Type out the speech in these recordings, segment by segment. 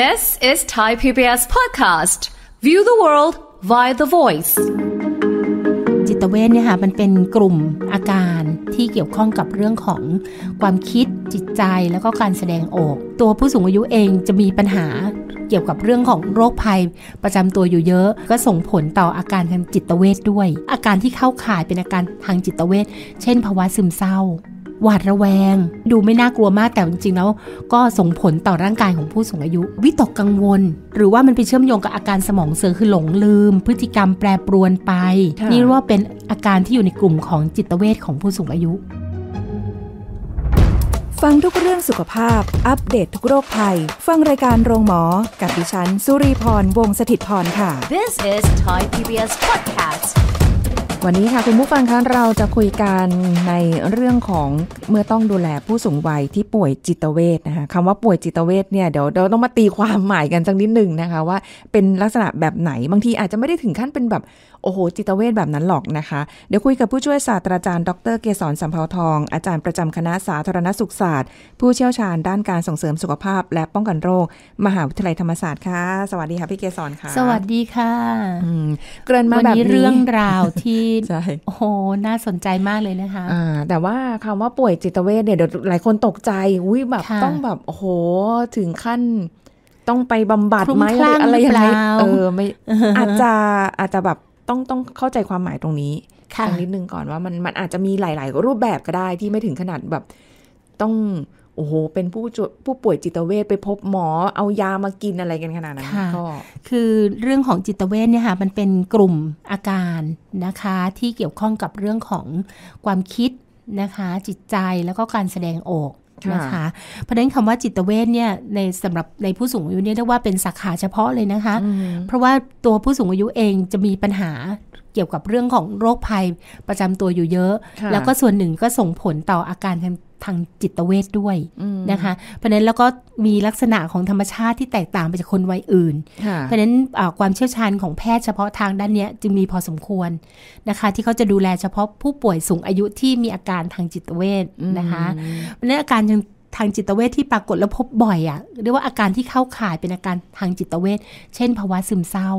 This is Thai PBS podcast. View the world via the voice. จิตเวชเนี่ยค่ะมันเป็นกลุ่มอาการที่เกี่ยวข้องกับเรื่องของความคิดจิตใจแล้วก็การแสดงออก ตัวผู้สูงอายุเองจะมีปัญหาเกี่ยวกับเรื่องของโรคภัยประจำตัวอยู่เยอะก็ส่งผลต่ออาการทางจิตเวชด้วย อาการที่เข้าข่ายเป็นอาการทางจิตเวชเช่น ภาวะซึมเศร้าหวาดระแวง ดูไม่น่ากลัวมากแต่จริงๆแล้วก็ส่งผลต่อร่างกายของผู้สูงอายุ วิตกกังวล หรือว่ามันไปเชื่อมโยงกับอาการสมองเสื่อมคือหลงลืม พฤติกรรมแปรปรวนไป นี่ว่าเป็นอาการที่อยู่ในกลุ่มของจิตเวชของผู้สูงอายุ ฟังทุกเรื่องสุขภาพ อัปเดตททุกโรคภัยฟังรายการโรงหมอ กับดิฉันสุรีพรวงศิตพรค่ะ This is Thai PBS Podcast วันนี้ค่ะคุณผู้ฟังคะเราจะคุยกันในเรื่องของเมื่อต้องดูแลผู้สูงวัยที่ป่วยจิตเวชนะคะคำว่าป่วยจิตเวชเนี่ยเดี๋ยวเราต้องมาตีความหมายกันสักนิดหนึ่งนะคะ ว่าเป็นลักษณะแบบไหนบางทีอาจจะไม่ได้ถึงขั้นเป็นแบบโอ้โห จิตเวชแบบนั้นหรอกนะคะ เดี๋ยวคุยกับผู้ช่วยศาสตราจารย์ดร เกษรสัมภาวทอง อาจารย์ประจำคณะสาธารณสุขศาสตร์ ผู้เชี่ยวชาญ ด้านการส่งเสริมสุขภาพ และป้องกันโรค มหาวิทยาลัยธรรมศาสตร์ค่ะ สวัสดีค่ะ พี่เกษรค่ะ สวัสดีค่ะ เกริ่นมาแบบนี้เรื่องราวที่โอ้โหน่าสนใจมากเลยนะคะแต่ว่าคำว่าป่วยจิตเวชเนี่ยเดี๋ยวหลายคนตกใจอุ้ยแบบต้องแบบโอ้โหถึงขั้นต้องไปบำบัดไหมหรืออะไรอย่างไรเออไม่อาจจะอาจจะแบบต้องต้องเข้าใจความหมายตรงนี้คัะนิดนึงก่อนว่ามันมันอาจจะมีหลายๆรูปแบบก็ได้ที่ไม่ถึงขนาดแบบต้องโอ้โหเป็นผู้ผู้ป่วยจิตเวชไปพบหมอเอายามากินอะไรกันขนาดนั้นก็คือเรื่องของจิตเวชเนี่ยค่ะมันเป็นกลุ่มอาการนะคะ ที่เกี่ยวข้องกับเรื่องของความคิดนะคะ จิตใจแล้วก็การแสดงออกนะคะ เพราะนั้นคำว่าจิตเวชเนี่ยในสำหรับในผู้สูงอายุเนี่ยเรียกว่าเป็นสาขาเฉพาะเลยนะคะ เพราะว่าตัวผู้สูงอายุเองจะมีปัญหาเกี่ยวกับเรื่องของโรคภัยประจำตัวอยู่เยอะ แล้วก็ส่วนหนึ่งก็ส่งผลต่ออาการทางจิตเวชด้วยนะคะ เพราะนั้นแล้วก็มีลักษณะของธรรมชาติที่แตกต่างไปจากคนวัยอื่น เพราะนั้นความเชี่ยวชาญของแพทย์เฉพาะทางด้านนี้จึงมีพอสมควรนะคะ ที่เขาจะดูแลเฉพาะผู้ป่วยสูงอายุที่มีอาการทางจิตเวชนะคะเพราะนั้นอาการทางจิตเวชที่ปรากฏแล้วพบบ่อยอะ่ะเรียกว่าอาการที่เข้าข่ายเป็นอาการทางจิตเวชเช่น ภาวะซึมเศร้า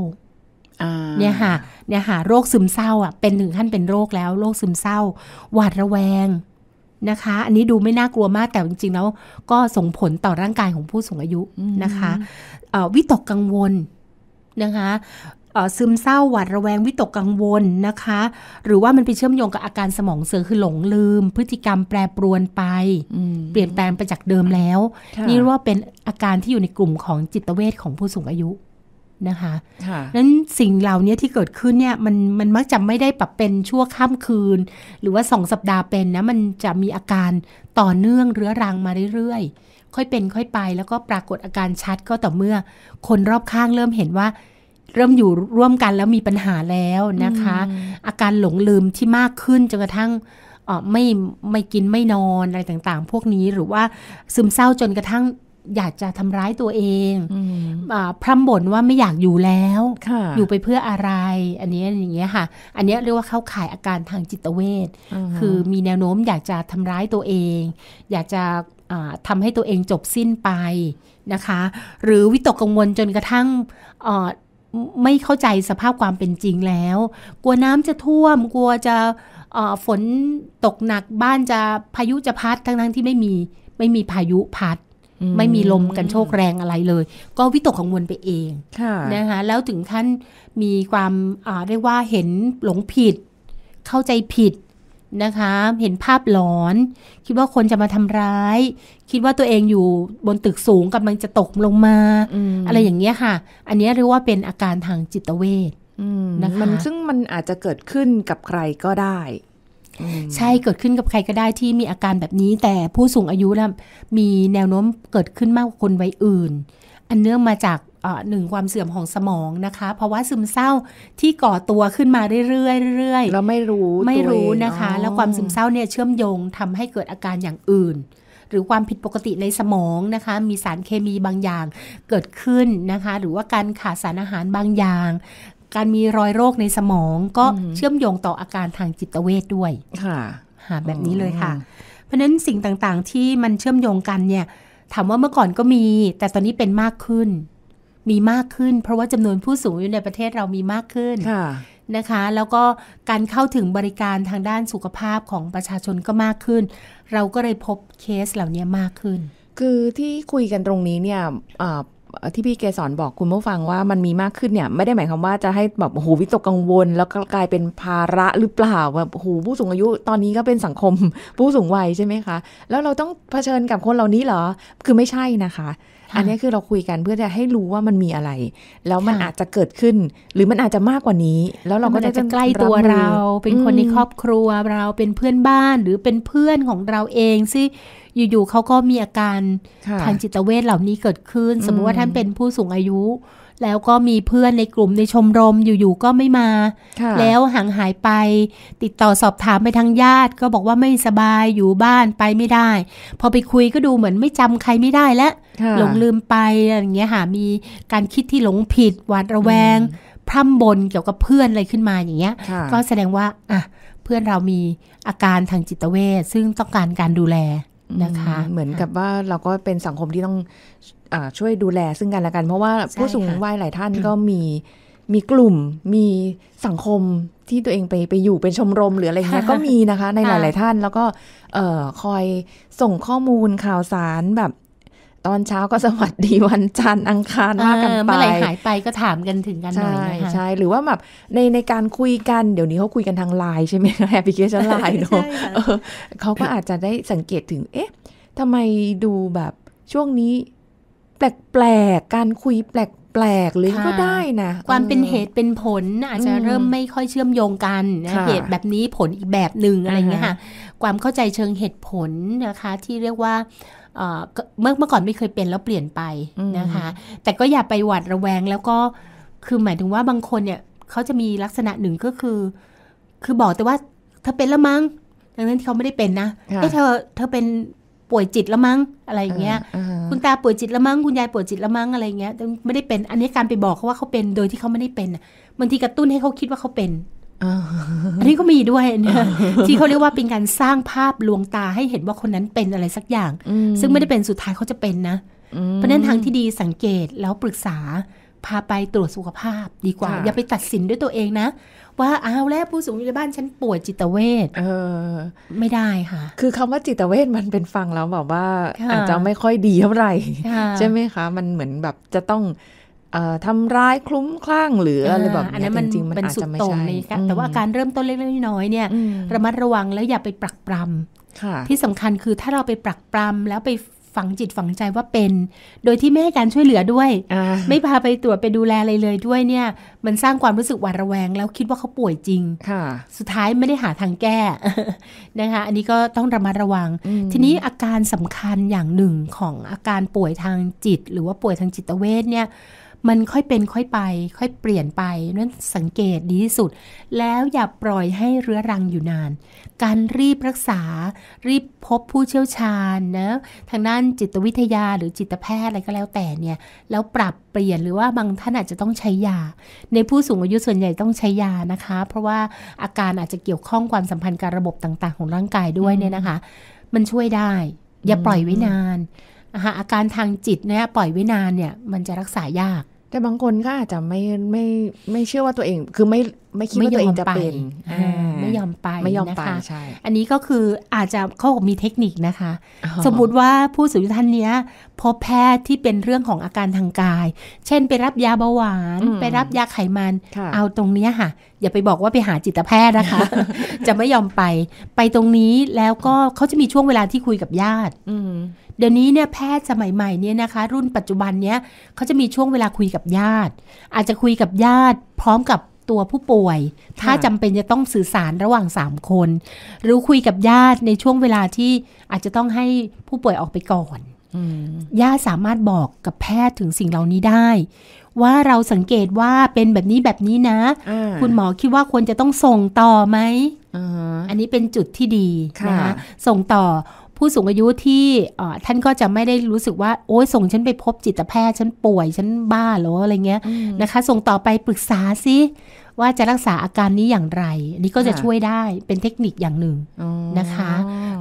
เนี่ยค่ะเนี่ยค่ะ โรคซึมเศร้าอ่ะเป็นถึงขั้นเป็นโรคแล้วโรคซึมเศร้าหวาดระแวงนะคะอันนี้ดูไม่น่ากลัวมากแต่จริงๆแล้วก็ส่งผลต่อร่างกายของผู้สูงอายุนะคะวิตกกังวลนะคะซึมเศร้าหวาดระแวงวิตกกังวลนะคะ หรือว่ามันไปเชื่อมโยงกับอาการสมองเสื่อมคือหลงลืม พฤติกรรมแปรปรวนไปเปลี่ยนแปลงไปจากเดิมแล้วนี่ว่าเป็นอาการที่อยู่ในกลุ่มของจิตเวชของผู้สูงอายุนะคะนั้นสิ่งเหล่านี้ที่เกิดขึ้นเนี่ยมันมันมักจะไม่ได้ปรับเป็นชั่วข้ามคืน หรือว่าสองสัปดาห์เป็นนะมันจะมีอาการต่อเนื่องเรื้อรังมาเรื่อยๆค่อยเป็นค่อยไปแล้วก็ปรากฏอาการชัดก็ต่อเมื่อคนรอบข้างเริ่มเห็นว่าเริ่มอยู่ร่วมกันแล้วมีปัญหาแล้วนะคะ อาการหลงลืมที่มากขึ้นจนกระทั่งไม่ไม่กินไม่นอนอะไรต่างๆ พวกนี้หรือว่าซึมเศร้าจนกระทั่งอยากจะทำร้ายตัวเองอพร่ำบ่นว่าไม่อยากอยู่แล้ว อยู่ไปเพื่ออะไร อันนี้อย่างเงี้ยค่ะ อันนี้เรียกว่าเข้าข่ายอาการทางจิตเวช คือมีแนวโน้มอยากจะทำร้ายตัวเอง อยากจะทำให้ตัวเองจบสิ้นไปนะคะ หรือวิตกกังวลจนกระทั่งไม่เข้าใจสภาพความเป็นจริงแล้ว กลัวน้ำจะท่วมกลัวจะฝนตกหนัก บ้านจะพายุจะพัด ทั้งทั้งที่ไม่มีไม่มีพายุพัดไม่มีลมกันโชกแรงอะไรเลย ก็วิตกกังวลไปเองนะคะ แล้วถึงขั้นมีความเรียกว่าเห็นหลงผิด เข้าใจผิดนะคะ เห็นภาพหลอน คิดว่าคนจะมาทำร้าย คิดว่าตัวเองอยู่บนตึกสูงกำลังจะตกลงมาออะไรอย่างเงี้ยค่ะ อันนี้เรียกว่าเป็นอาการทางจิตเวชนะคะมันซึ่งมันอาจจะเกิดขึ้นกับใครก็ได้ใช่เกิดขึ้นกับใครก็ได้ที่มีอาการแบบนี้ แต่ผู้สูงอายุนะมีแนวโน้มเกิดขึ้นมากกว่าคนวัยอื่น อันเนื่องมาจากหนึ่งความเสื่อมของสมองนะคะ เพราะว่าซึมเศร้าที่ก่อตัวขึ้นมาเรื่อยๆเรื่อยแล้วไม่รู้ไม่รู้นะคะ แล้วความซึมเศร้าเนี่ยเชื่อมโยงทำให้เกิดอาการอย่างอื่น หรือความผิดปกติในสมองนะคะ มีสารเคมีบางอย่างเกิดขึ้นนะคะ หรือว่าการขาดสารอาหารบางอย่างการมีรอยโรคในสมองก็เชื่อมโยงต่ออาการทางจิตเวทด้วยค่ะหาแบบนี้เลยค่ะ เพราะนั้นสิ่งต่าง ๆ ที่มันเชื่อมโยงกันเนี่ย ถามว่าเมื่อก่อนก็มีแต่ตอนนี้เป็นมากขึ้นมีมากขึ้น เพราะว่าจำนวนผู้สูงอายุในประเทศเรามีมากขึ้นนะคะ แล้วก็การเข้าถึงบริการทางด้านสุขภาพของประชาชนก็มากขึ้น เราก็เลยพบเคสเหล่านี้มากขึ้น คือที่คุยกันตรงนี้เนี่ยที่พี่เกสอนบอกคุณผู้ฟังว่ามันมีมากขึ้นเนี่ย ไม่ได้หมายความว่าจะให้แบบโหวิตกกังวล แล้วก็กลายเป็นภาระหรือเปล่าแบบโหผู้สูงอายุตอนนี้ก็เป็นสังคมผู้สูงวัยใช่ไหมคะ แล้วเราต้องเผชิญกับคนเหล่านี้เหรอ คือไม่ใช่นะคะ อันนี้คือเราคุยกันเพื่อจะให้รู้ว่ามันมีอะไร แล้วมันอาจจะเกิดขึ้น หรือมันอาจจะมากกว่านี้ แล้วเราก็จะใกล้ตัวเรา เป็นคนในครอบครัวเราเป็นเพื่อนบ้านหรือเป็นเพื่อนของเราเองซิอยู่ๆเขาก็มีอาการทางจิตเวชเหล่านี้เกิดขึ้น สมมุติว่าท่านเป็นผู้สูงอายุ แล้วก็มีเพื่อนในกลุ่มในชมรมอยู่ๆก็ไม่มา แล้วห่างหายไป ติดต่อสอบถามไปทางญาติ ก็บอกว่าไม่สบายอยู่บ้านไปไม่ได้ พอไปคุยก็ดูเหมือนไม่จำใครไม่ได้แล้วหลงลืมไปอะไรอย่างเงี้ยค่ะมีการคิดที่หลงผิดหวาดระแวง พร่ำบนเกี่ยวกับเพื่อนอะไรขึ้นมาอย่างเงี้ย ก็แสดงว่าอ่ะเพื่อนเรามีอาการทางจิตเวชซึ่งต้องการการดูแลนะคะเหมือนกับว่าเราก็เป็นสังคมที่ต้องอช่วยดูแลซึ่งกันและกัน เพราะว่าผู้สูงวัยหลายท่านก็มีมีกลุ่ม มีสังคมที่ตัวเองไปไปอยู่เป็นชมรมหรืออะไรเงี้ยก็มีนะคะ ในหลายๆท่านแล้วก็เออคอยส่งข้อมูลข่าวสารแบบตอนเช้าก็สวัสดีวันจันทร์อังคารว่ากันไป เมื่อไหร่หายไปก็ถามกันถึงกันหน่อยนะคะใช่ หรือว่าแบบในในการคุยกันเดี๋ยวนี้เขาคุยกันทางไลน์ใช่ไหมแอปพลิเคชันไลน์เนาะเขาก็อาจจะได้สังเกตถึง เอ๊ะทำไมดูแบบช่วงนี้แปลกๆ การคุยแปลกแปลกหรือก็ได้นะ ความเป็นเหตุเป็นผลอาจจะเริ่มไม่ค่อยเชื่อมโยงกันเหตุแบบนี้ผลอีกแบบหนึ่งอะไรเงี้ยค่ะความเข้าใจเชิงเหตุผลนะคะ ที่เรียกว่าเมื่อเมื่อก่อนไม่เคยเป็นแล้วเปลี่ยนไปนะคะ แต่ก็อย่าไปหวาดระแวงแล้วก็ คือหมายถึงว่าบางคนเนี่ยเขาจะมีลักษณะหนึ่งก็คือ คือบอกแต่ว่าเธอเป็นแล้วมั้งดังนั้นเขาไม่ได้เป็นนะ เอ้เธอเธอเป็นป่วยจิตละมั้งอะไรอย่างเงี้ย คุณตาป่วยจิตละมั้งคุณยายป่วยจิตละมั้งอะไรเงี้ยไม่ได้เป็นอันนี้การไปบอกเขาว่าเขาเป็นโดยที่เขาไม่ได้เป็นบางทีกระตุ้นให้เขาคิดว่าเขาเป็นอันนี้ก็มีด้วยเนี่ยที่เขาเรียกว่าเป็นการสร้างภาพลวงตาให้เห็นว่าคนนั้นเป็นอะไรสักอย่าง ซึ่งไม่ได้เป็นสุดท้ายเขาจะเป็นนะ เพราะนั้นทางที่ดีสังเกตแล้วปรึกษาพาไปตรวจสุขภาพดีกว่า อย่าไปตัดสินด้วยตัวเองนะว่าเอาแล้วผู้สูงอายุในบ้านฉันป่วยจิตเวชเออไม่ได้ค่ะ คือคำว่าจิตเวชมันเป็นฟังแล้วแบบว่าอาจจะไม่ค่อยดีเท่าไหร่ใช่ไหมคะ มันเหมือนแบบจะต้องทำร้ายคลุ้มคลั่งหรืออะไรแบบนี้นนจริงๆมันอาจจะไม่ใช่แต่ว่าการเริ่มต้นเล็กๆน้อยๆเนี่ยระมัดระวังแล้วอย่าไปปรักปรำที่สำคัญคือถ้าเราไปปรักปรำแล้วไปฝังจิตฝังใจว่าเป็น โดยที่ไม่ให้การช่วยเหลือด้วย ไม่พาไปตรวจไปดูแลอะไรเลยด้วยเนี่ย มันสร้างความรู้สึกหวาดระแวง แล้วคิดว่าเขาป่วยจริงสุดท้ายไม่ได้หาทางแก้นะคะอันนี้ก็ต้องระมัดระวัง ทีนี้อาการสำคัญอย่างหนึ่งของอาการป่วยทางจิต หรือว่าป่วยทางจิตเวชเนี่ยมันค่อยเป็นค่อยไป ค่อยเปลี่ยนไปนั้นสังเกตดีที่สุด แล้วอย่าปล่อยให้เรื้อรังอยู่นาน การรีบรักษา รีบพบผู้เชี่ยวชาญนะทางด้านจิตวิทยาหรือจิตแพทย์อะไรก็แล้วแต่เนี่ยแล้วปรับเปลี่ยนหรือว่าบางท่านอาจจะต้องใช้ยา ในผู้สูงอายุส่วนใหญ่ต้องใช้ยานะคะ เพราะว่าอาการอาจจะเกี่ยวข้องความสัมพันธ์การระบบต่างๆ ของร่างกายด้วยเนี่ยนะคะ มันช่วยได้ อย่าปล่อยไว้นานอาการทางจิตเนี่ยปล่อยไว้นานเนี่ยมันจะรักษายาก แต่บางคนก็อาจจะไม่ไม่ไม่เชื่อว่าตัวเอง คือไม่ไม่คิดว่าตัวเองจะเป็นไม่ยอมไปไม่ยอมไปใช่อันนี้ก็คืออาจจะเขากมีเทคนิคนะคะ สมมติว่าผู้สูงอายุท่านเนี้ยพบแพทย์ที่เป็นเรื่องของอาการทางกาย เช่นไปรับยาเบาหวาน ไปรับยาไขมัน เอาตรงเนี้ยค่ะ อย่าไปบอกว่าไปหาจิตแพทย์นะคะ จะไม่ยอมไป ไปตรงนี้แล้วก็เขาจะมีช่วงเวลาที่คุยกับญาติเดี๋ยวนี้เนี่ยแพทย์สมัยใหม่เนี่ยนะคะ รุ่นปัจจุบันเนี้ยเขาจะมีช่วงเวลาคุยกับญาติ อาจจะคุยกับญาติพร้อมกับตัวผู้ป่วย ถ้าจำเป็นจะต้องสื่อสารระหว่าง 3 คนหรือคุยกับญาติในช่วงเวลาที่อาจจะต้องให้ผู้ป่วยออกไปก่อนญาติสามารถบอกกับแพทย์ถึงสิ่งเหล่านี้ได้ ว่าเราสังเกตว่าเป็นแบบนี้แบบนี้นะคุณหมอคิดว่าควรจะต้องส่งต่อไหมอันนี้เป็นจุดที่ดีนะคะส่งต่อผู้สูงอายุที่ท่านก็จะไม่ได้รู้สึกว่าโอ้ยส่งฉันไปพบจิตแพทย์ฉันป่วยฉันบ้าหรออะไรเงี้ย นะคะส่งต่อไปปรึกษาซิว่าจะรักษาอาการนี้อย่างไร นี่ก็จะช่วยได้ เป็นเทคนิคอย่างหนึ่งนะคะ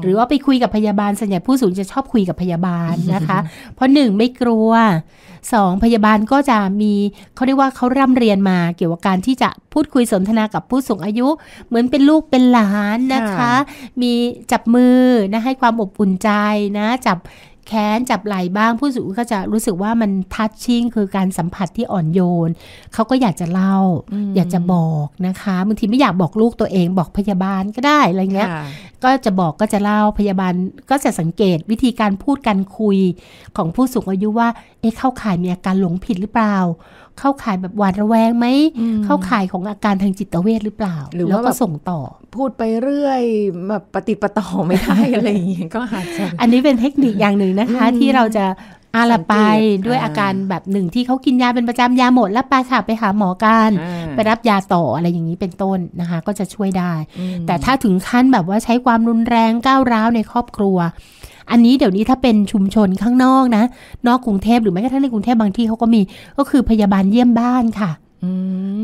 หรือว่าไปคุยกับพยาบาลส่วนใหญ่ผู้สูงจะชอบคุยกับพยาบาลนะคะ เพราะหนึ่งไม่กลัว สองพยาบาลก็จะมี เขาเรียกว่าเขาร่ำเรียนมาเกี่ยวกับการที่จะพูดคุยสนทนากับผู้สูงอายุ เหมือนเป็นลูกเป็นหลานนะคะ มีจับมือนะให้ความอบอุ่นใจนะจับแขนจับไหล่บ้างผู้สูงก็จะรู้สึกว่ามันทัชชิ่งคือการสัมผัสที่อ่อนโยนเขาก็อยากจะเล่าอยากจะบอกนะคะบางทีไม่อยากบอกลูกตัวเองบอกพยาบาลก็ได้อะไรเงี้ยก็จะบอกก็จะเล่าพยาบาลก็จะสังเกตวิธีการพูดการคุยของผู้สูงอายุว่าเอ๊ะเข้าข่ายมีอาการหลงผิดหรือเปล่าเข้าข่ายแบบหวาดระแวงไหม เข้าข่ายของอาการทางจิตเวชหรือเปล่าหรือว่าก็ส่งต่อ พูดไปเรื่อยแบบปฏิปต่อไม่ได้อะไรอย่างเงี้ยก็อาจจะอันนี้เป็นเทคนิคอย่างหนึ่งนะคะที่เราจะอาละไปด้วยอาการแบบหนึ่งที่เขากินยาเป็นประจำยาหมดแล้วไปค่ะไปหาหมอการไปรับยาต่ออะไรอย่างนี้เป็นต้นนะคะก็จะช่วยได้ แต่ถ้าถึงขั้นแบบว่าใช้ความรุนแรงก้าวร้าวในครอบครัวอันนี้เดี๋ยวนี้ถ้าเป็นชุมชนข้างนอกนะ นอกกรุงเทพหรือแม้กระทั่งในกรุงเทพบางที่เขาก็มีก็คือพยาบาลเยี่ยมบ้านค่ะ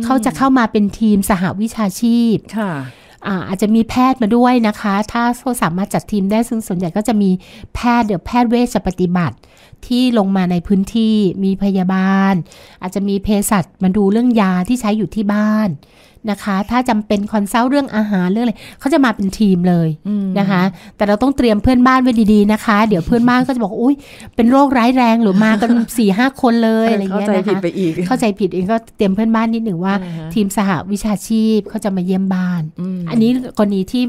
เขาจะเข้ามาเป็นทีมสหวิชาชีพค่ะอาจจะมีแพทย์มาด้วยนะคะ ถ้าเขาสามารถจัดทีมได้ซึ่งส่วนใหญ่ก็จะมีแพทย์เดี๋ยวแพทย์เวชปฏิบัติ ที่ลงมาในพื้นที่มีพยาบาล อาจจะมีเภสัชมาดูเรื่องยาที่ใช้อยู่ที่บ้านนะคะ ถ้าจำเป็นคอนซัลท์เรื่องอาหารเรื่องอะไรเขาจะมาเป็นทีมเลยนะคะแต่เราต้องเตรียมเพื่อนบ้านไว้ดีๆนะคะ เดี๋ยวเพื่อนบ้านก็จะบอกอุ้ยเป็นโรคร้ายแรงหรือมากันสี่ห้าคนเลยอะไรเงี้ยนะคะเข้าใจผิดไปอีก เข้าใจผิดเองก็เตรียมเพื่อนบ้านนิดหนึ่งว่า ทีมสหวิชาชีพเขาจะมาเยี่ยมบ้านอันนี้กรณีที่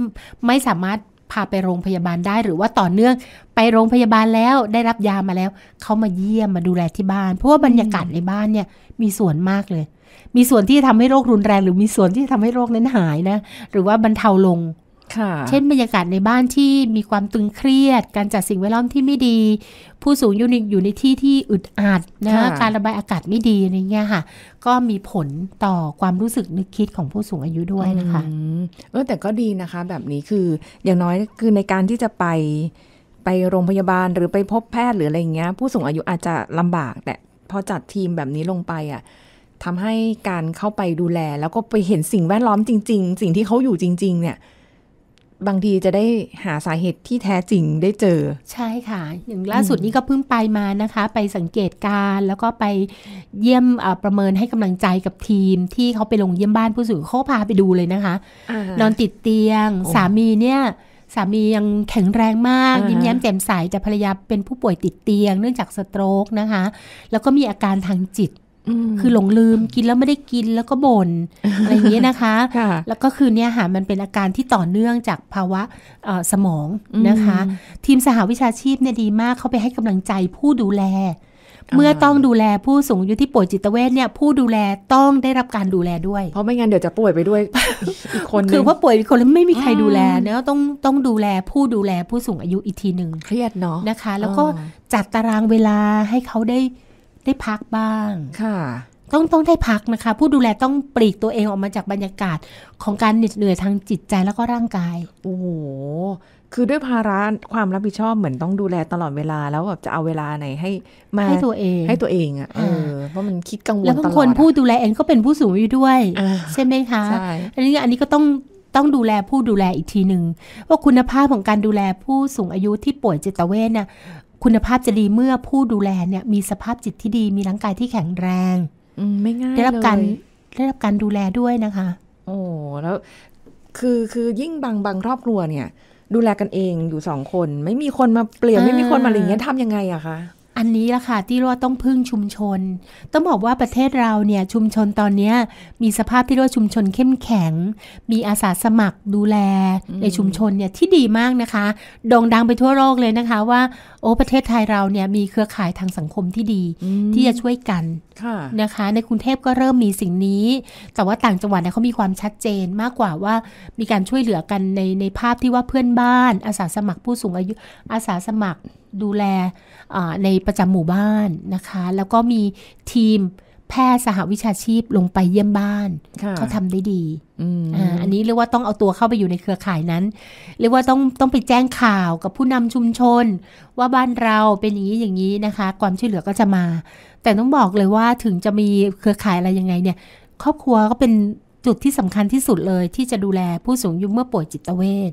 ไม่สามารถพาไปโรงพยาบาลได้หรือว่าต่อเนื่องไปโรงพยาบาลแล้วได้รับยามาแล้ว เขามาเยี่ยมมาดูแลที่บ้าน เพราะว่าบรรยากาศในบ้านเนี่ยมีส่วนมากเลย มีส่วนที่ทำให้โรครุนแรง หรือมีส่วนที่ทำให้โรคนั้นหายนะ หรือว่าบรรเทาลงเช่นบรรยากาศในบ้านที่มีความตึงเครียด การจัดสิ่งแวดล้อมที่ไม่ดี ผู้สูงอายุอยู่ในที่ที่อึดอัดนะะการระบายอากาศไม่ดีอะไรเงี้ยค่ะ ก็มีผลต่อความรู้สึกนึกคิดของผู้สูงอายุด้วยนะคะเออแต่ก็ดีนะคะ แบบนี้คืออย่างน้อยคือในการที่จะไปไปโรงพยาบาลหรือไปพบแพทย์หรืออะไรเงี้ยผู้สูงอายุอาจจะลำบาก แต่ พอจัดทีมแบบนี้ลงไปอ่ะทำให้การเข้าไปดูแลแล้วก็ไปเห็นสิ่งแวดล้อมจริง ๆ สิ่งที่เขาอยู่จริง ๆ เนี่ยบางทีจะได้หาสาเหตุที่แท้จริงได้เจอใช่ค่ะ อย่างล่าสุดนี้ก็เพิ่งไปมานะคะ ไปสังเกตการ แล้วก็ไปเยี่ยมประเมินให้กำลังใจกับทีมที่เขาไปลงเยี่ยมบ้านผู้สูงเขาพาไปดูเลยนะคะอนอนติดเตียงสามีเนี่ยสามียังแข็งแรงมากยิ้มแย้มแจ่มใสแต่ภรรยาเป็นผู้ป่วยติดเตียงเนื่องจากสโตรกนะคะ แล้วก็มีอาการทางจิตคือหลงลืมกินแล้วไม่ได้กินแล้วก็บน่น อะไรอย่างเงี้ยนะคะ แล้วก็คือเนี่ยค่ะมันเป็นอาการที่ต่อเนื่องจากภาวะสมองนะคะ ทีมสหวิชาชีพเนี่ยดีมากเขาไปให้กำลังใจผู้ดูแล เมื่อต้องดูแลผู้สูงอายุที่ป่วยจิตเวชเนี่ย ผู้ดูแลต้องได้รับการดูแลด้วยเพราะไม่งั้นเดี๋ยวจะป่วยไปด้วยอีกคนคือว่าป่วยอีกคนแล้วไม่มีใครดูแลเนาะต้องต้องดูแลผู้ดูแลผู้สูงอายุอีกทีหนึ่งเครียดเนาะนะคะ แล้วก็จัดตารางเวลาให้เขาได้ได้พักบ้าง ค่ะ ต้องต้องได้พักนะคะ ผู้ดูแลต้องปลีกตัวเองออกมาจากบรรยากาศของการเหน็ดเหนื่อยทางจิตใจแล้วก็ร่างกาย โอ้โห คือด้วยภาระความรับผิดชอบเหมือนต้องดูแลตลอดเวลาแล้วแบบจะเอาเวลาไหนให้มาให้ตัวเองให้ตัวเองอ่ะเพราะมันคิดกังวลแล้วบางคนผู้ดูแลเองก็เป็นผู้สูงอายุด้วยใช่ไหมคะ อันนี้อันนี้ก็ต้องต้องดูแลผู้ดูแลอีกทีหนึ่งว่าคุณภาพของการดูแลผู้สูงอายุที่ป่วยจิตเวเน่ะคุณภาพจะดีเมื่อผู้ดูแลเนี่ยมีสภาพจิตที่ดีมีร่างกายที่แข็งแรงไม่ง่ายได้รับการได้รับการดูแลด้วยนะคะ โอ้แล้วคือคือยิ่งบางบางครอบครัวเนี่ย ดูแลกันเองอยู่สองคน ไม่มีคนมาเปลี่ยนไม่มีคนมาอะไรเงี้ยทำยังไงอะคะอันนี้ละค่ะที่เราต้องพึ่งชุมชน ต้องบอกว่าประเทศเราเนี่ยชุมชนตอนนี้มีสภาพที่เรียกาชุมชนเข้มแข็ง มีอาสาสมัครดูแล ในชุมชนเนี่ยที่ดีมากนะคะโด่งดังไปทั่วโลกเลยนะคะ ว่าโอ้ประเทศไทยเราเนี่ยมีเครือข่ายทางสังคมที่ดีที่จะช่วยกันะนะคะ ในกรุงเทพก็เริ่มมีสิ่งนี้ แต่ว่าต่างจังหวัดเนี่ยเขามีความชัดเจนมากกว่าว่ามีการช่วยเหลือกันในในภาพที่ว่าเพื่อนบ้านอาสาสมัครผู้สูงอายุอาสาสมัครดูแลในประจำหมู่บ้านนะคะ แล้วก็มีทีมแพทย์สหวิชาชีพลงไปเยี่ยมบ้าน เขาทำได้ดีอันนี้เรียกว่าต้องเอาตัวเข้าไปอยู่ในเครือข่ายนั้น เรียกว่าต้องต้องไปแจ้งข่าวกับผู้นำชุมชนว่าบ้านเราเป็นอย่างนี้อย่างนี้นะคะ ความช่วยเหลือก็จะมา แต่ต้องบอกเลยว่าถึงจะมีเครือข่ายอะไรยังไงเนี่ย ครอบครัวก็เป็นจุดที่สำคัญที่สุดเลยที่จะดูแลผู้สูงอายุเมื่อป่วยจิตเวช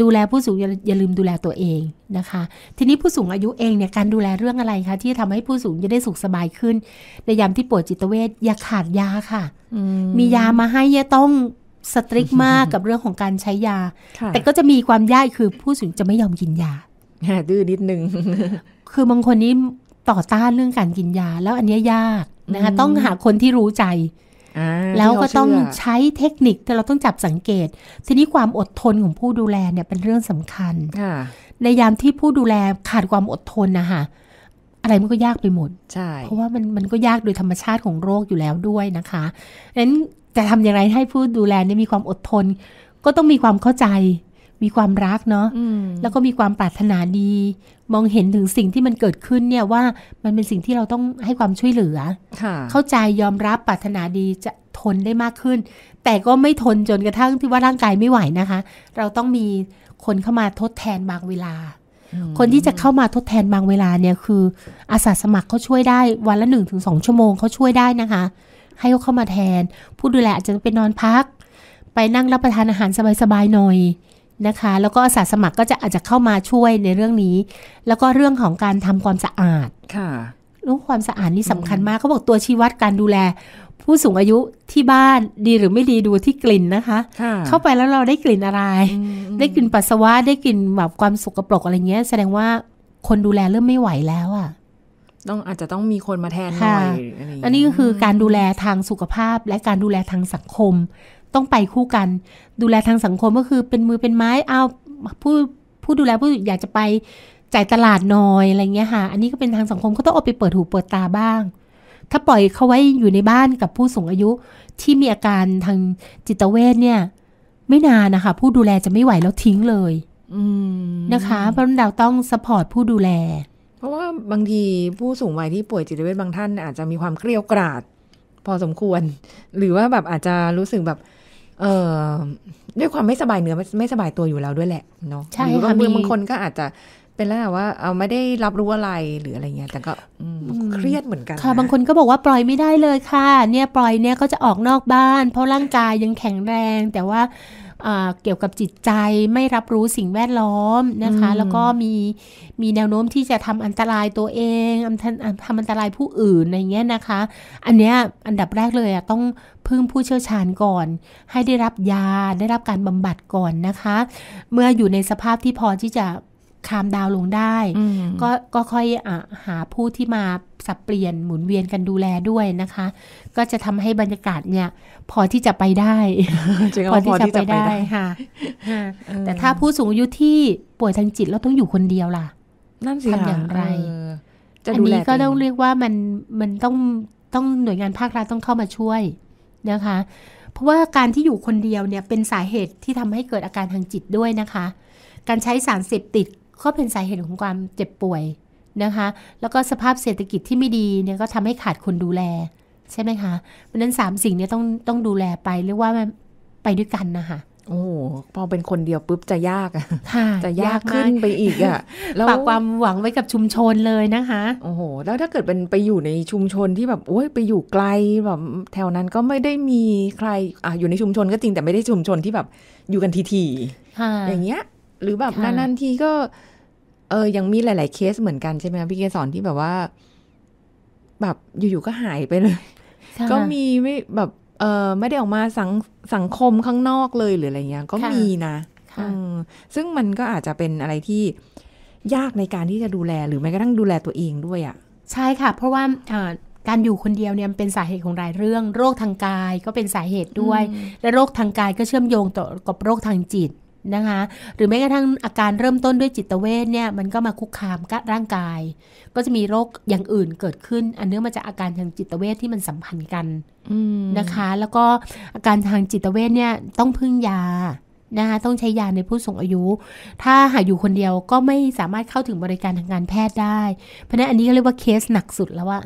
ดูแลผู้สูงอย่าลืมดูแลตัวเองนะคะ ทีนี้ผู้สูงอายุเองเนี่ย การดูแลเรื่องอะไรคะที่ทำให้ผู้สูงจะได้สุขสบายขึ้น ในยามที่ป่วยจิตเวชอย่าขาดยาค่ะ มียามาให้ยอะต้องสตริกมากกับเรื่องของการใช้ยา แต่ก็จะมีความยากคือผู้สูงจะไม่ยอมกินยา ดื้อนิดนึง คือบางคนนี้ต่อต้านเรื่องการกินยา แล้วอันนี้ยากนะคะต้องหาคนที่รู้ใจแล้วก็ต้องใช้เทคนิคแต่เราต้องจับสังเกตทีนี้ความอดทนของผู้ดูแลเนี่ยเป็นเรื่องสำคัญในยามที่ผู้ดูแลขาดความอดทนนะคะอะไรมันก็ยากไปหมด ใช่ เพราะว่ามันมันก็ยากโดยธรรมชาติของโรคอยู่แล้วด้วยนะคะนั้นจะทำอย่างไรให้ผู้ดูแลเนี่ยมีความอดทน ก็ต้องมีความเข้าใจมีความรักเนาะแล้วก็มีความปรารถนาดีมองเห็นถึงสิ่งที่มันเกิดขึ้นเนี่ยว่ามันเป็นสิ่งที่เราต้องให้ความช่วยเหลือเข้าใจยอมรับปรารถนาดีจะทนได้มากขึ้น แต่ก็ไม่ทนจนกระทั่งที่ว่าร่างกายไม่ไหวนะคะ เราต้องมีคนเข้ามาทดแทนบางเวลา คนที่จะเข้ามาทดแทนบางเวลาเนี่ยคือ อาสาสมัครเขาช่วยได้วันละหนึ่งถึงสองชั่วโมงเขาช่วยได้นะคะ ให้เขาเข้ามาแทน ผู้ดูแลอาจจะไปนอนพัก ไปนั่งรับประทานอาหารสบายๆหน่อยนะคะแล้วก็อาสาสมัครก็จะอาจจะเข้ามาช่วยในเรื่องนี้ แล้วก็เรื่องของการทำความสะอาดค่ะ เรื่องความสะอาดนี่สำคัญมากเขาบอกตัวชี้วัดการดูแลผู้สูงอายุที่บ้านดีหรือไม่ดีดูที่กลิ่นนะคะ เข้าไปแล้วเราได้กลิ่นอะไร ได้กลิ่นปัสสาวะได้กลิ่นแบบความสกปรกอะไรเงี้ยแสดงว่าคนดูแลเริ่มไม่ไหวแล้วอะ่ะต้องอาจจะต้องมีคนมาแทนหน่อยอันนี้ก็คือการดูแลทางสุขภาพ และการดูแลทางสังคมต้องไปคู่กันดูแลทางสังคมก็คือเป็นมือเป็นไม้เอาผู้ผู้ดูแลผู้อยากจะไปจ่ายตลาดน้อยอะไรเงี้ยค่ะ อันนี้ก็เป็นทางสังคมก็ต้องเอาไปเปิดหูเปิดตาบ้าง ถ้าปล่อยเขาไว้อยู่ในบ้านกับผู้สูงอายุที่มีอาการทางจิตเวชเนี่ย ไม่นานนะคะ ผู้ดูแลจะไม่ไหวแล้วทิ้งเลยนะคะเพราะเราต้องสปอร์ตผู้ดูแล เพราะว่าบางทีผู้สูงวัยที่ป่วยจิตเวชบางท่าน อาจจะมีความเกลียวกราดพอสมควร หรือว่าแบบอาจจะรู้สึกแบบเอ่อด้วยความไม่สบายเนื้อไม่สบายตัวอยู่แล้วด้วยแหละเนาะใช่ค่ะบางคนก็อาจจะเป็นแล้วว่าเอาไม่ได้รับรู้อะไรหรืออะไรเงี้ย แต่ก็เครียดเหมือนกันค่ะบางคนก็บอกว่าปล่อยไม่ได้เลยค่ะ เนี่ยปล่อยเนี่ยก็จะออกนอกบ้าน เพราะร่างกายยังแข็งแรงแต่ว่าเกี่ยวกับจิตใจไม่รับรู้สิ่งแวดล้อมนะคะ แล้วก็มีมีแนวโน้มที่จะทำอันตรายตัวเองทำอันตรายผู้อื่นในเงี้ยนะคะ อันเนี้ยอันดับแรกเลยอะต้องพึ่งผู้เชี่ยวชาญก่อน ให้ได้รับยาได้รับการบำบัดก่อนนะคะ เมื่ออยู่ในสภาพที่พอที่จะคามดาวลงได้ ก็ก็ค่อยอหาผู้ที่มาสับเปลี่ยนหมุนเวียนกันดูแลด้วยนะคะ ก็จะทำให้บรรยากาศเนี่ย พอที่จะไปได้พอที่จะไปได้ค่ะ แต่ถ้าผู้สูงอายุที่ป่วยทางจิตแล้วต้องอยู่คนเดียวล่ะ นั่นสิทำอย่างไรอันนี้ก็ต้องเรียกว่ามันมันต้องต้องหน่วยงานภาครัฐต้องเข้ามาช่วย นะคะ เพราะว่าการที่อยู่คนเดียวเนี่ย เป็นสาเหตุที่ทำให้เกิดอาการทางจิตด้วยนะคะ การใช้สารเสพติดก็เป็นสาเหตุของความเจ็บป่วยนะคะ แล้วก็สภาพเศรษฐกิจที่ไม่ดีเนี่ยก็ทำให้ขาดคนดูแลใช่ไหมคะเพราะนั้นสามสิ่งนี้ต้องต้องดูแลไปเรียกว่าไปด้วยกันนะคะ โอ้พอเป็นคนเดียวปุ๊บจะยากอะจะยากขึ้นไปอีกอะฝากความหวังไว้กับชุมชนเลยนะคะ โอ้โห แล้วถ้าเกิดเป็นไปอยู่ในชุมชนที่แบบโอ้ย ไปอยู่ไกลแบบแถวนั้นก็ไม่ได้มีใครอ่ะอยู่ในชุมชนก็จริงแต่ไม่ได้ชุมชนที่แบบอยู่กันทีที อย่างเงี้ย หรือแบบนานๆทีก็เออยังมีหลายๆเคสเหมือนกันใช่ไหมพี่เกสอนที่แบบว่า แบบอยู่ๆก็หายไปเลยก็มีไม่แบบ เออไม่ได้ออกมาสังสังคมข้างนอกเลยหรืออะไรเงี้ย ก็มีนะซึ่งมันก็อาจจะเป็นอะไรที่ยากในการที่จะดูแลหรือแม้กระทั่งดูแลตัวเองด้วยอ่ะใช่ค่ะ เพราะว่าการอยู่คนเดียวเนี่ยเป็นสาเหตุของหลายเรื่อง โรคทางกายก็เป็นสาเหตุด้วย และโรคทางกายก็เชื่อมโยงต่อกับโรคทางจิตนะคะหรือแม้กระทั่งอาการเริ่มต้นด้วยจิตเวทเนี่ย มันก็มาคุกคามกับร่างกาย ก็จะมีโรคอย่างอื่นเกิดขึ้น อันเนื่องมาจากอาการทางจิตเวทที่มันสัมพันธ์กันนะคะ แล้วก็อาการทางจิตเวทเนี่ย ต้องพึ่งยา นะคะต้องใช้ยาในผู้สูงอายุ ถ้าหากอยู่คนเดียวก็ไม่สามารถเข้าถึงบริการทางการแพทย์ ได้เพราะนั้นอันนี้ก็เรียกว่าเคสหนักสุดแล้วว่า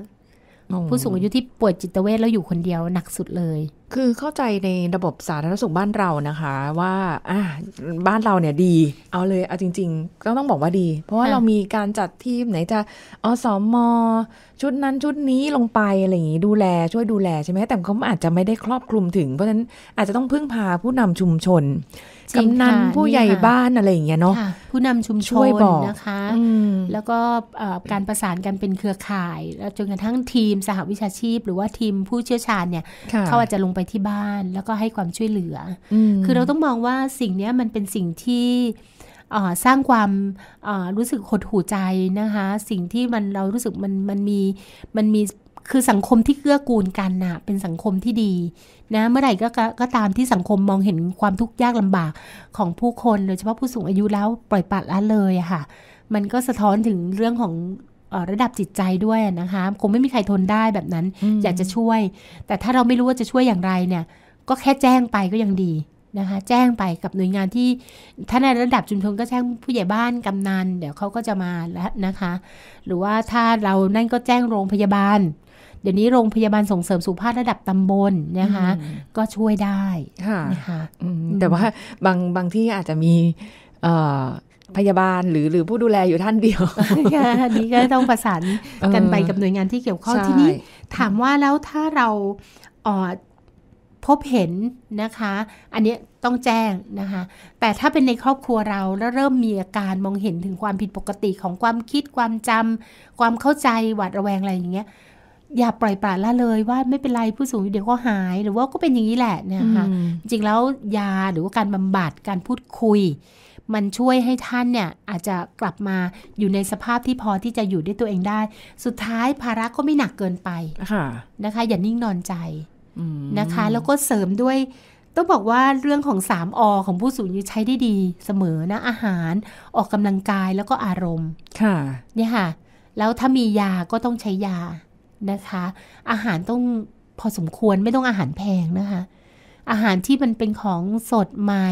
ผู้สูงอายุที่ป่วยจิตเวทแล้วอยู่คนเดียวหนักสุดเลย คือเข้าใจในระบบสาธารณสุขบ้านเรานะคะ ว่าอ่บ้านเราเนี่ยดี เอาเลย เอาจริงๆก็ต้องบอกว่าดี เพราะว่าเรามีการจัดทีมไหนจะอสอมอชุดนั้นชุดนี้ลงไปอะไรอย่างนี้ดูแลช่วยดูแลใช่ไหมแต่เขาอาจจะไม่ได้ครอบคลุมถึง เพราะฉะนั้นอาจจะต้องพึ่งพาผู้นำชุมชนกำนันผู้ใหญ่บ้าน อะไรอย่างเงี้ยเนาะผู้นำชุมชนนะคะ แล้วก็การประสานกันเป็นเครือข่าย แล้วจนกระทั่งทีมสหวิชาชีพ หรือว่าทีมผู้เชี่ยวชาญเนี่ยเขาอาจจะลงไปที่บ้านแล้วก็ให้ความช่วยเหลือ คือเราต้องมองว่าสิ่งนี้มันเป็นสิ่งที่สร้างความรู้สึกหดหู่ใจนะคะ สิ่งที่มันเรารู้สึกมันมันมีมันมีคือสังคมที่เกื้อกูลกันนะเป็นสังคมที่ดีนะเมื่อไหร่ก็ก็ตามที่สังคมมองเห็นความทุกข์ยากลำบากของผู้คน โดยเฉพาะผู้สูงอายุแล้วปล่อยปละละเลยอะค่ะมันก็สะท้อนถึงเรื่องของระดับจิตใจด้วยนะคะคงไม่มีใครทนได้แบบนั้นอยากจะช่วย แต่ถ้าเราไม่รู้ว่าจะช่วยอย่างไรเนี่ยก็แค่แจ้งไปก็ยังดีนะคะแจ้งไปกับหน่วยงานที่ถ้าในระดับชุมชนก็แจ้งผู้ใหญ่บ้านกำนันเดี๋ยวเขาก็จะมาแล้วนะคะ หรือว่าถ้าเรานั่นก็แจ้งโรงพยาบาลเดี๋ยวนี้โรงพยาบาลส่งเสริมสุขภาพระดับตำบลนะคะ ก็ช่วยได้นะคะแต่ว่าบางบางที่อาจจะมีพยาบาลหรือหรือผู้ดูแลอยู่ท่านเดียว อันนี้ก็ต้องประสานกันไปกับหน่วยงานที่เกี่ยวข้อง ที่นี้ถามว่าแล้วถ้าเราพบเห็นนะคะ อันนี้ต้องแจ้งนะคะ แต่ถ้าเป็นในครอบครัวเราแล้วเริ่มมีอาการมองเห็นถึงความผิดปกติของความคิดความจำ ความเข้าใจหวาดระแวงอะไรอย่างเงี้ยอย่าปล่อยปละละเลยว่าไม่เป็นไรผู้สูงอายุเดี๋ยวก็หายหรือว่าก็เป็นอย่างนี้แหละเนี่ยค่ะจริงแล้วยาหรือว่าการบำบัดการพูดคุย มันช่วยให้ท่านเนี่ยอาจจะกลับมาอยู่ในสภาพที่พอที่จะอยู่ด้วยตัวเองได้สุดท้ายภาระก็ไม่หนักเกินไปนะคะ อย่านิ่งนอนใจนะคะ แล้วก็เสริมด้วย ต้องบอกว่าเรื่องของ3อของผู้สูงอายุใช้ได้ดีเสมอนะอาหารออกกำลังกายแล้วก็อารมณ์ ค่ะเนี่ยค่ะ แล้วถ้ามียาก็ต้องใช้ยานะคะ อาหารต้องพอสมควรไม่ต้องอาหารแพงนะคะ อาหารที่มันเป็นของสดใหม่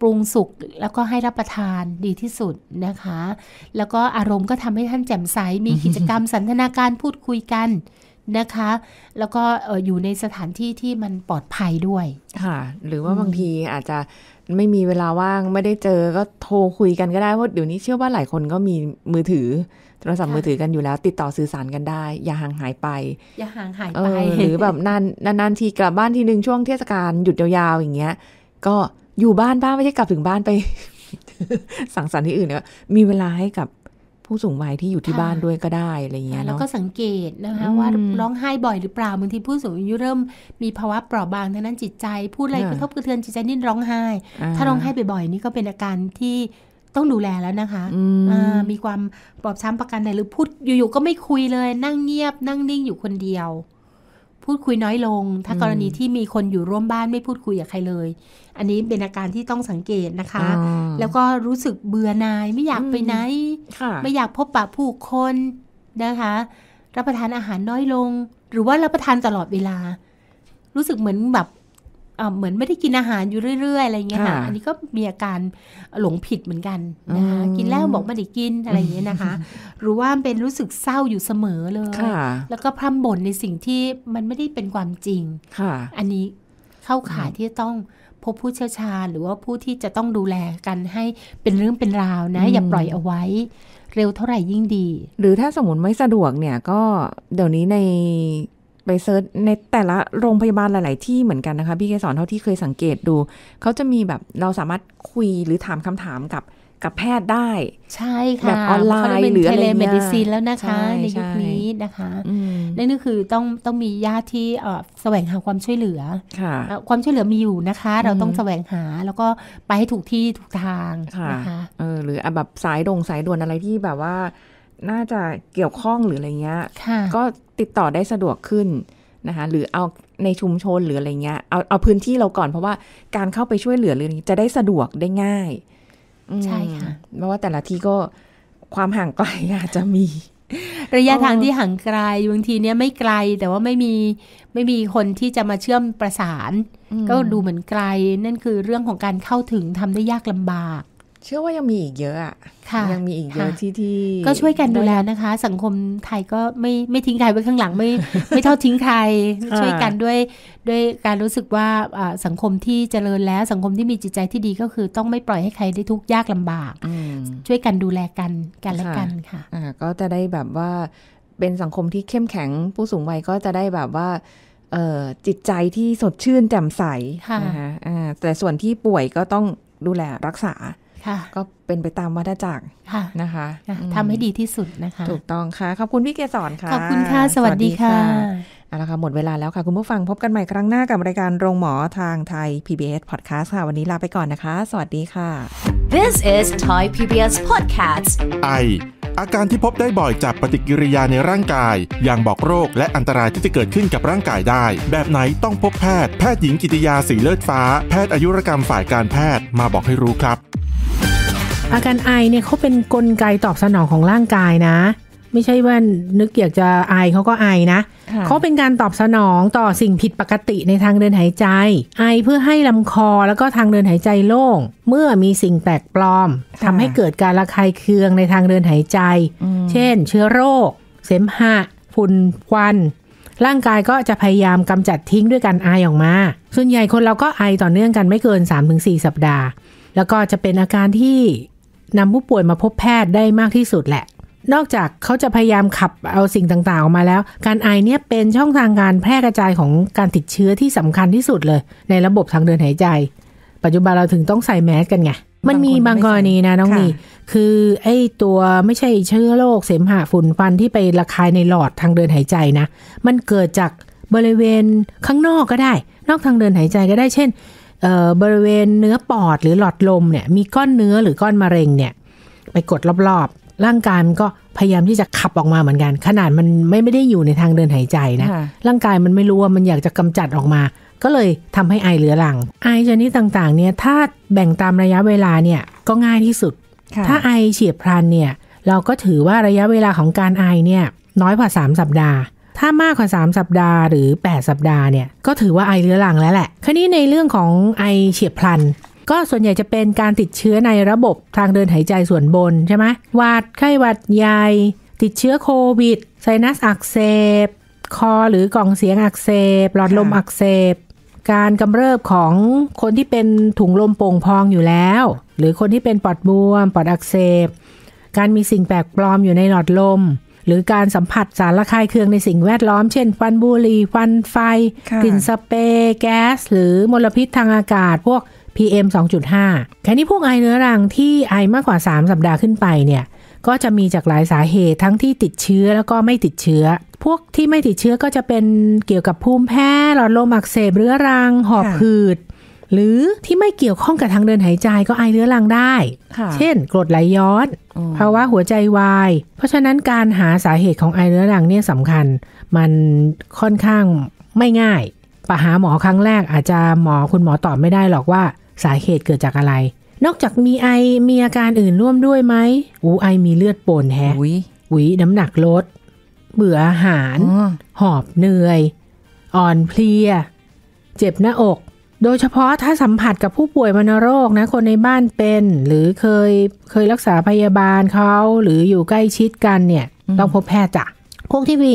ปรุงสุกแล้วก็ให้รับประทานดีที่สุดนะคะ แล้วก็อารมณ์ก็ทำให้ท่านแจ่มใสมีกิจกรรมสันทนาการพูดคุยกันนะคะ แล้วก็อยู่ในสถานที่ที่มันปลอดภัยด้วยค่ะหรือว่าบางทีอาจจะไม่มีเวลาว่างไม่ได้เจอก็โทรคุยกันก็ได้เพราะเดี๋ยวนี้เชื่อว่าหลายคนก็มีมือถือโทรศัพท์มือถือกันอยู่แล้วติดต่อสื่อสารกันได้ อย่าห่างหายไป อย่าห่างหายไปหรือแบบนานนานทีกลับบ้านทีหนึ่งช่วงเทศกาลหยุดยาวๆอย่างเงี้ย ก็อยู่บ้านบ้างไม่ใช่กลับถึงบ้านไป สังสรรค์ที่อื่นเนี่ยมีเวลาให้กับผู้สูงวัยที่อยู่ที่บ้านด้วยก็ได้อะไรเงี้ยแล้วก็สังเกตนะคะว่าร้องไห้บ่อยหรือเปล่าบางทีผู้สูงอายุเริ่มมีภาวะเปราะบางทางนั้นจิตใจพูดอะไรกระทบกระเทือนจิตใจนิ่งร้องไห้ ถ้าร้องไห้บ่อยๆนี่ก็เป็นอาการที่ต้องดูแลแล้วนะคะมีความปอบช้ำประกันใดหรือพูดอยู่ๆก็ไม่คุยเลย นั่งเงียบนั่งนิ่งอยู่คนเดียว พูดคุยน้อยลงถ้ากรณีที่มีคนอยู่ร่วมบ้านไม่พูดคุยกับใครเลย อันนี้เป็นอาการที่ต้องสังเกตนะคะ แล้วก็รู้สึกเบื่อนายไม่อยากไปไหนไม่อยากพบปะผู้คนนะคะ รับประทานอาหารน้อยลง หรือว่ารับประทานตลอดเวลา รู้สึกเหมือนแบบเหมือนไม่ได้กินอาหารอยู่เรื่อย ๆอะไรเงี้ยค่ะอันนี้ก็มีอาการหลงผิดเหมือนกันนะคะกินแล้วบอกไม่ได้กินอะไรเงี้ยนะคะ หรือว่าเป็นรู้สึกเศร้าอยู่เสมอเลยแล้วก็พร่ำบ่นในสิ่งที่มันไม่ได้เป็นความจริง ค่ะ อันนี้เข้าข่ายที่ต้องพบผู้เชี่ยวชาญหรือว่าผู้ที่จะต้องดูแลกันให้เป็นเรื่องเป็นราวนะ อย่าปล่อยเอาไว้ เร็วเท่าไหร่ยิ่งดี หรือถ้าสมมติไม่สะดวกเนี่ย ก็เดี๋ยวนี้ในไปเซิร์ชในแต่ละโรงพยาบาลหลาย ๆ ที่เหมือนกันนะคะ พี่เกสอนเท่าที่เคยสังเกตดู เขาจะมีแบบเราสามารถคุยหรือถามคำถามกับ กับแพทย์ได้ ใช่ค่ะแบบออนไลน์หรืออะไรเงี้ยเทเลมดิซินแล้วนะคะ ในยุคนี้นะคะนั่นก็คือต้องต้องมีญาติที่แสวงหาความช่วยเหลือ ความช่วยเหลือมีอยู่นะคะ เราต้องแสวงหาแล้วก็ไปให้ถูกที่ถูกทางนะคะเออ หรือแบบสายดงสายด่วนอะไรที่แบบว่าน่าจะเกี่ยวข้องหรืออะไรเงี้ย ก็ติดต่อได้สะดวกขึ้นนะคะหรือเอาในชุมชนหรืออะไรเงี้ยเอาเอาพื้นที่เราก่อนเพราะว่าการเข้าไปช่วยเหลือเรื่องนี้จะได้สะดวกได้ง่ายใช่ค่ะเพราะว่าแต่ละที่ก็ความห่างไกลอาจจะมี ระยะทางที่ห่างไกลบางทีเนี่ยไม่ไกล แต่ว่าไม่มีไม่มีคนที่จะมาเชื่อมประสาน ก็ดูเหมือนไกลนั่นคือเรื่องของการเข้าถึงทำได้ยากลำบากเชื่อว่ายังมีอีกเยอะอะยังมีอีกเยอะที่ที่ ก็ช่วยกันดูแลนะคะ สังคมไทยก็ไม่ไม่ทิ้งใครไว้ข้างหลังไม่ ไม่ทอดทิ้งใคร ช่วยกันด้วยด้วยการรู้สึกว่าสังคมที่เจริญแล้วสังคมที่มีจิตใจที่ดีก็คือต้องไม่ปล่อยให้ใครได้ทุกข์ยากลำบาก ช่วยกันดูแลกันกันและกันค่ะก็จะได้แบบว่าเป็นสังคมที่เข้มแข็งผู้สูงวัยก็จะได้แบบว่าจิตใจที่สดชื่นแจ่มใสนะคะแต่ส่วนที่ป่วยก็ต้องดูแลรักษาก็เป็นไปตามวัฏจักรนะคะทำให้ดีที่สุดนะคะ ถูกต้องค่ะ ขอบคุณพี่เกษรค่ะ ขอบคุณค่ะ สวัสดีค่ะเอาละค่ะหมดเวลาแล้วค่ะ คุณผู้ฟังพบกันใหม่ครั้งหน้ากับรายการโรงหมอทางไทย PBS Podcast ค่ะ วันนี้ลาไปก่อนนะคะ สวัสดีค่ะ This is Thai PBS Podcast ไอ อาการที่พบได้บ่อยจากปฏิกิริยาในร่างกาย อย่างบอกโรคและอันตรายที่จะเกิดขึ้นกับร่างกายได้ แบบไหนต้องพบแพทย์ แพทย์หญิงกิติยาสีเลิศฟ้า แพทย์อายุรกรรมฝ่ายการแพทย์มาบอกให้รู้ครับอาการไอเนี่ยเขาเป็นนกลไกตอบสนองของร่างกายนะ ไม่ใช่ว่านึกอยากจะไอเขาก็ไอนะ เขาเป็นการตอบสนองต่อสิ่งผิดปกติในทางเดินหายใจไอเพื่อให้ลำคอแล้วก็ทางเดินหายใจโล่ง เมื่อมีสิ่งแปลกปลอมทำให้เกิดการระคายเคืองในทางเดินหายใจ เช่น เชื้อโรค เสมหะฝุ่นควัน ร่างกายก็จะพยายามกำจัดทิ้งด้วยการไอออกมา ส่วนใหญ่คนเราก็ไอต่อเนื่องกันไม่เกิน3-4สัปดาห์ แล้วก็จะเป็นอาการที่นำผู้ป่วยมาพบแพทย์ได้มากที่สุดแหละ นอกจากเขาจะพยายามขับเอาสิ่งต่างๆออกมาแล้ว การไอเนี่ยเป็นช่องทางการแพร่กระจายของการติดเชื้อที่สำคัญที่สุดเลย ในระบบทางเดินหายใจ ปัจจุบันเราถึงต้องใส่แมสกันไง มันมีบางกรณีนะน้องนีคือไอตัวไม่ใช่เชื้อโรคเสมหะฝุ่นฟันที่ไประคายในหลอดทางเดินหายใจนะ มันเกิดจากบริเวณข้างนอกก็ได้ นอกทางเดินหายใจก็ได้ เช่นออบริเวณเนื้อปอดหรือหลอดลมเนี่ยมีก้อนเนื้อหรือก้อนมะเร็งเนี่ยไปกดรอบ ๆ ร่างกายมันก็พยายามที่จะขับออกมาเหมือนกัน ขนาดมันไม่ไม่ได้อยู่ในทางเดินหายใจนะร่างกายมันไม่รู้ว่ามันอยากจะกำจัดออกมา ก็เลยทำให้ไอเหลือหลังไอชนิดต่างๆเนี่ยถ้าแบ่งตามระยะเวลาเนี่ยก็ง่ายที่สุด ถ้าไอเฉียบพลันเนี่ยเราก็ถือว่าระยะเวลาของการไอเนี่ยน้อยกว่า3 สัปดาห์ถ้ามากกว่า 3 สัปดาห์หรือ 8 สัปดาห์เนี่ย ก็ถือว่าไอเรื้อรังแล้วแหละคราวนี้ในเรื่องของไอเฉียบพลัน ก็ส่วนใหญ่จะเป็นการติดเชื้อในระบบทางเดินหายใจส่วนบนใช่ไหมวัด ไข้ หวัด ใหญ่ ติดเชื้อโควิด ไซนัสอักเสบ คอหรือกล่องเสียงอักเสบหลอดลมอักเสบ การกำเริบของคนที่เป็นถุงลมโป่งพองอยู่แล้ว หรือคนที่เป็นปอดบวมปอดอักเสบ การมีสิ่งแปลกปลอมอยู่ในหลอดลมหรือการสัมผัสสารละคายเคืองในสิ่งแวดล้อม เช่นควันบุหรี่ควันไฟ กลิ่นสเปรย์แก๊สหรือมลพิษทางอากาศพวก PM 2.5 แค่นี้พวกไอเนื้อรังที่ไอมากกว่า 3 สัปดาห์ขึ้นไปเนี่ย ก็จะมีจากหลายสาเหตุทั้งที่ติดเชื้อแล้วก็ไม่ติดเชื้อ พวกที่ไม่ติดเชื้อก็จะเป็นเกี่ยวกับภูมิแพ้หลอดลมอักเสบเรื้อรัง หอบหืดหรือที่ไม่เกี่ยวข้องกับทางเดินหายใจก็ไอเรื้อรังได้เช่นกรดไหลย้อนภาวะหัวใจวาย เพราะฉะนั้นการหาสาเหตุของไอเรื้อรังเนี่ยสำคัญ มันค่อนข้างไม่ง่ายปะหาหมอครั้งแรกอาจจะหมอคุณหมอตอบไม่ได้หรอกว่า สาเหตุเกิดจากอะไร นอกจากมีไอ มีอาการอื่นร่วมด้วยไหม อูไอมีเลือดปนแฮะห้ยน้ำหนักลด เบื่ออาหาร หอบเหนื่อย อ่อนเพลีย เจ็บหน้าอกโดยเฉพาะถ้าสัมผัสกับผู้ป่วยมัณโรคนะ คนในบ้านเป็น หรือเคยเคยรักษาพยาบาลเขา หรืออยู่ใกล้ชิดกันเนี่ย ต้องพบแพทย์จ้ะพวกที่มี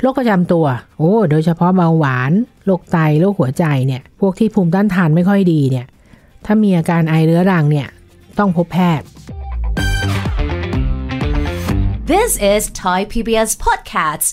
โรคประจำตัว โอ้โดยเฉพาะเบาหวานโรคไตโรคหัวใจเนี่ย พวกที่ภูมิต้านทานไม่ค่อยดีเนี่ย ถ้ามีอาการไอเรื้อรังเนี่ย ต้องพบแพทย์ This is Thai PBS Podcast